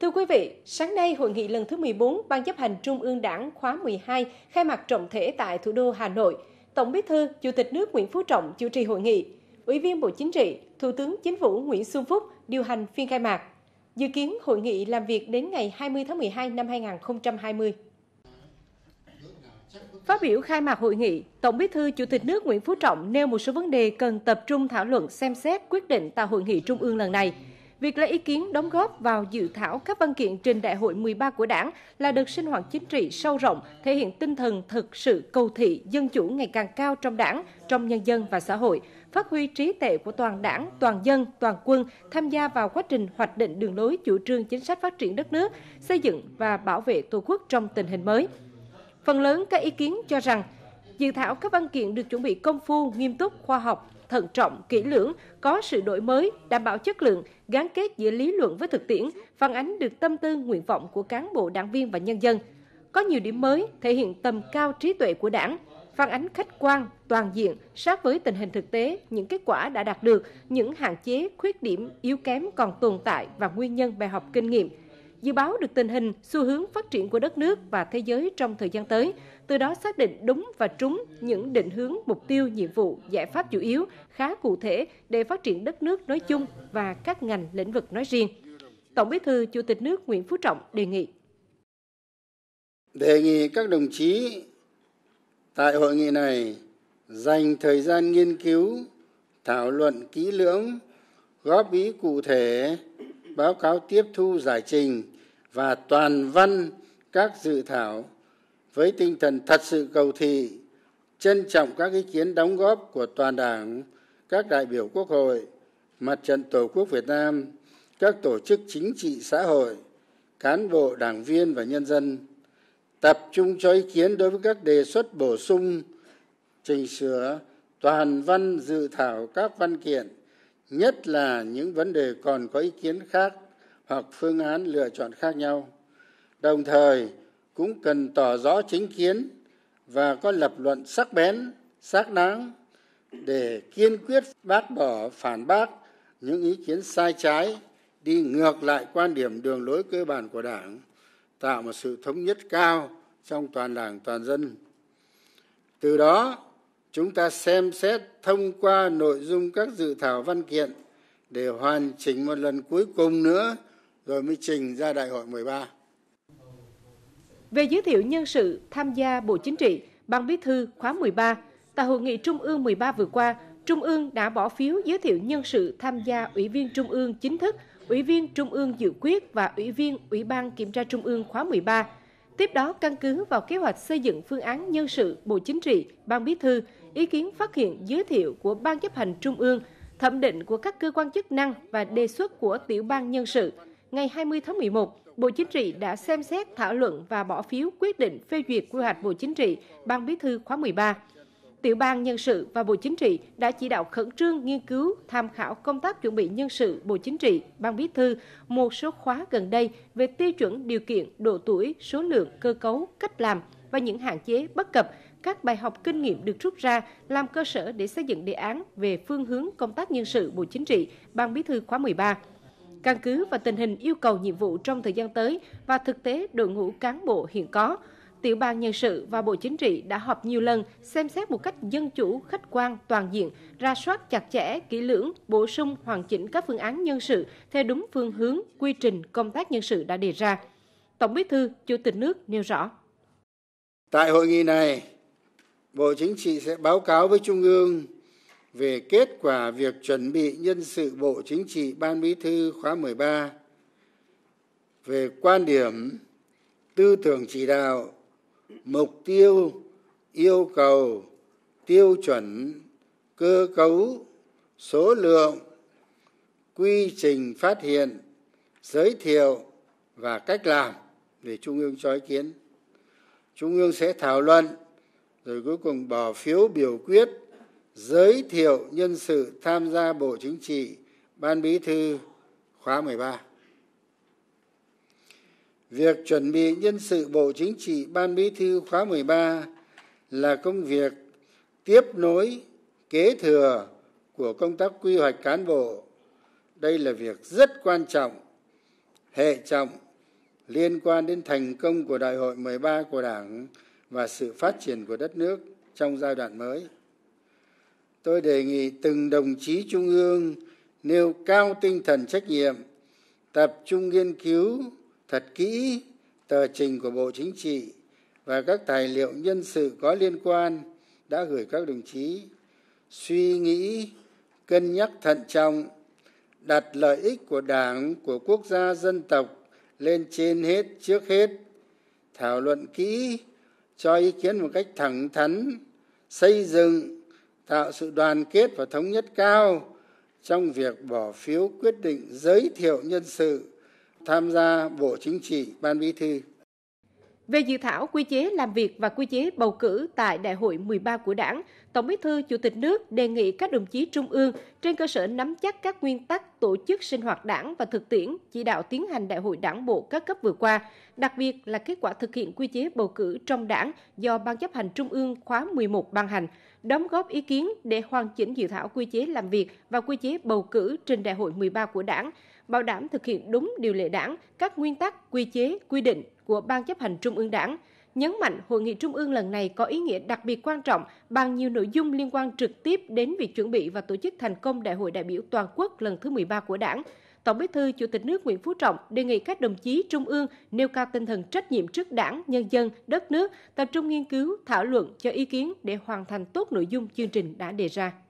Thưa quý vị, sáng nay hội nghị lần thứ 14 Ban chấp hành Trung ương Đảng khóa 12 khai mạc trọng thể tại thủ đô Hà Nội. Tổng Bí thư, Chủ tịch nước Nguyễn Phú Trọng chủ trì hội nghị. Ủy viên Bộ Chính trị, Thủ tướng Chính phủ Nguyễn Xuân Phúc điều hành phiên khai mạc. Dự kiến hội nghị làm việc đến ngày 20 tháng 12 năm 2020. Phát biểu khai mạc hội nghị, Tổng Bí thư Chủ tịch nước Nguyễn Phú Trọng nêu một số vấn đề cần tập trung thảo luận xem xét quyết định tại hội nghị trung ương lần này – Việc lấy ý kiến đóng góp vào dự thảo các văn kiện trình đại hội 13 của Đảng là đợt sinh hoạt chính trị sâu rộng, thể hiện tinh thần thực sự cầu thị dân chủ ngày càng cao trong Đảng, trong nhân dân và xã hội, phát huy trí tệ của toàn Đảng, toàn dân, toàn quân tham gia vào quá trình hoạch định đường lối chủ trương chính sách phát triển đất nước, xây dựng và bảo vệ Tổ quốc trong tình hình mới. Phần lớn các ý kiến cho rằng Dự thảo các văn kiện được chuẩn bị công phu, nghiêm túc, khoa học, thận trọng, kỹ lưỡng, có sự đổi mới, đảm bảo chất lượng, gắn kết giữa lý luận với thực tiễn, phản ánh được tâm tư, nguyện vọng của cán bộ, đảng viên và nhân dân. Có nhiều điểm mới thể hiện tầm cao trí tuệ của đảng, phản ánh khách quan, toàn diện, sát với tình hình thực tế, những kết quả đã đạt được, những hạn chế, khuyết điểm, yếu kém còn tồn tại và nguyên nhân bài học kinh nghiệm – dự báo được tình hình, xu hướng phát triển của đất nước và thế giới trong thời gian tới, từ đó xác định đúng và trúng những định hướng, mục tiêu, nhiệm vụ, giải pháp chủ yếu khá cụ thể để phát triển đất nước nói chung và các ngành lĩnh vực nói riêng. Tổng Bí thư Chủ tịch nước Nguyễn Phú Trọng đề nghị. Đề nghị các đồng chí tại hội nghị này dành thời gian nghiên cứu, thảo luận kỹ lưỡng, góp ý cụ thể, báo cáo tiếp thu giải trình và toàn văn các dự thảo với tinh thần thật sự cầu thị trân trọng các ý kiến đóng góp của toàn đảng các đại biểu quốc hội mặt trận tổ quốc việt nam các tổ chức chính trị xã hội cán bộ đảng viên và nhân dân tập trung cho ý kiến đối với các đề xuất bổ sung chỉnh sửa toàn văn dự thảo các văn kiện nhất là những vấn đề còn có ý kiến khác hoặc phương án lựa chọn khác nhau đồng thời cũng cần tỏ rõ chính kiến và có lập luận sắc bén xác đáng để kiên quyết bác bỏ phản bác những ý kiến sai trái đi ngược lại quan điểm đường lối cơ bản của đảng tạo một sự thống nhất cao trong toàn đảng toàn dân từ đó chúng ta xem xét thông qua nội dung các dự thảo văn kiện để hoàn chỉnh một lần cuối cùng nữa rồi mới trình ra đại hội 13. Về giới thiệu nhân sự tham gia Bộ Chính trị, Ban Bí thư khóa 13, tại hội nghị Trung ương 13 vừa qua, Trung ương đã bỏ phiếu giới thiệu nhân sự tham gia Ủy viên Trung ương chính thức, Ủy viên Trung ương dự quyết và Ủy viên Ủy ban Kiểm tra Trung ương khóa 13. Tiếp đó, căn cứ vào kế hoạch xây dựng phương án nhân sự Bộ Chính trị, Ban Bí thư, ý kiến phát hiện giới thiệu của Ban chấp hành Trung ương, thẩm định của các cơ quan chức năng và đề xuất của Tiểu ban Nhân sự – ngày 20 tháng 11, Bộ Chính trị đã xem xét thảo luận và bỏ phiếu quyết định phê duyệt quy hoạch Bộ Chính trị Ban Bí thư khóa 13. Tiểu ban Nhân sự và Bộ Chính trị đã chỉ đạo khẩn trương nghiên cứu, tham khảo công tác chuẩn bị nhân sự Bộ Chính trị, Ban Bí thư một số khóa gần đây về tiêu chuẩn điều kiện, độ tuổi, số lượng, cơ cấu, cách làm và những hạn chế bất cập, các bài học kinh nghiệm được rút ra làm cơ sở để xây dựng đề án về phương hướng công tác nhân sự Bộ Chính trị, Ban Bí thư khóa 13 căn cứ vào tình hình yêu cầu nhiệm vụ trong thời gian tới và thực tế đội ngũ cán bộ hiện có. Tiểu ban nhân sự và Bộ Chính trị đã họp nhiều lần xem xét một cách dân chủ, khách quan, toàn diện, ra soát chặt chẽ, kỹ lưỡng, bổ sung, hoàn chỉnh các phương án nhân sự theo đúng phương hướng, quy trình công tác nhân sự đã đề ra. Tổng Bí thư, Chủ tịch nước nêu rõ. Tại hội nghị này, Bộ Chính trị sẽ báo cáo với Trung ương về kết quả việc chuẩn bị nhân sự Bộ Chính trị Ban Bí thư khóa 13 về quan điểm, tư tưởng chỉ đạo, mục tiêu, yêu cầu, tiêu chuẩn, cơ cấu, số lượng, quy trình phát hiện, giới thiệu và cách làm để Trung ương cho ý kiến. Trung ương sẽ thảo luận rồi cuối cùng bỏ phiếu biểu quyết giới thiệu nhân sự tham gia Bộ Chính trị, Ban Bí thư khóa 13. Việc chuẩn bị nhân sự Bộ Chính trị, Ban Bí thư khóa 13 là công việc tiếp nối, kế thừa của công tác quy hoạch cán bộ. Đây là việc rất quan trọng, hệ trọng liên quan đến thành công của Đại hội 13 của Đảng và sự phát triển của đất nước trong giai đoạn mới tôi đề nghị từng đồng chí trung ương nêu cao tinh thần trách nhiệm tập trung nghiên cứu thật kỹ tờ trình của bộ chính trị và các tài liệu nhân sự có liên quan đã gửi các đồng chí suy nghĩ cân nhắc thận trọng đặt lợi ích của đảng của quốc gia dân tộc lên trên hết trước hết thảo luận kỹ cho ý kiến một cách thẳng thắn xây dựng tạo sự đoàn kết và thống nhất cao trong việc bỏ phiếu quyết định giới thiệu nhân sự tham gia bộ chính trị ban bí thư về dự thảo quy chế làm việc và quy chế bầu cử tại Đại hội 13 của Đảng, Tổng Bí thư Chủ tịch nước đề nghị các đồng chí trung ương trên cơ sở nắm chắc các nguyên tắc tổ chức sinh hoạt đảng và thực tiễn chỉ đạo tiến hành đại hội đảng bộ các cấp vừa qua, đặc biệt là kết quả thực hiện quy chế bầu cử trong đảng do Ban chấp hành Trung ương khóa 11 ban hành, đóng góp ý kiến để hoàn chỉnh dự thảo quy chế làm việc và quy chế bầu cử trên Đại hội 13 của Đảng, bảo đảm thực hiện đúng điều lệ đảng, các nguyên tắc, quy chế, quy định của Ban chấp hành Trung ương đảng, nhấn mạnh hội nghị trung ương lần này có ý nghĩa đặc biệt quan trọng bằng nhiều nội dung liên quan trực tiếp đến việc chuẩn bị và tổ chức thành công đại hội đại biểu toàn quốc lần thứ 13 của Đảng. Tổng Bí thư Chủ tịch nước Nguyễn Phú Trọng đề nghị các đồng chí trung ương nêu cao tinh thần trách nhiệm trước Đảng, nhân dân, đất nước, tập trung nghiên cứu, thảo luận cho ý kiến để hoàn thành tốt nội dung chương trình đã đề ra.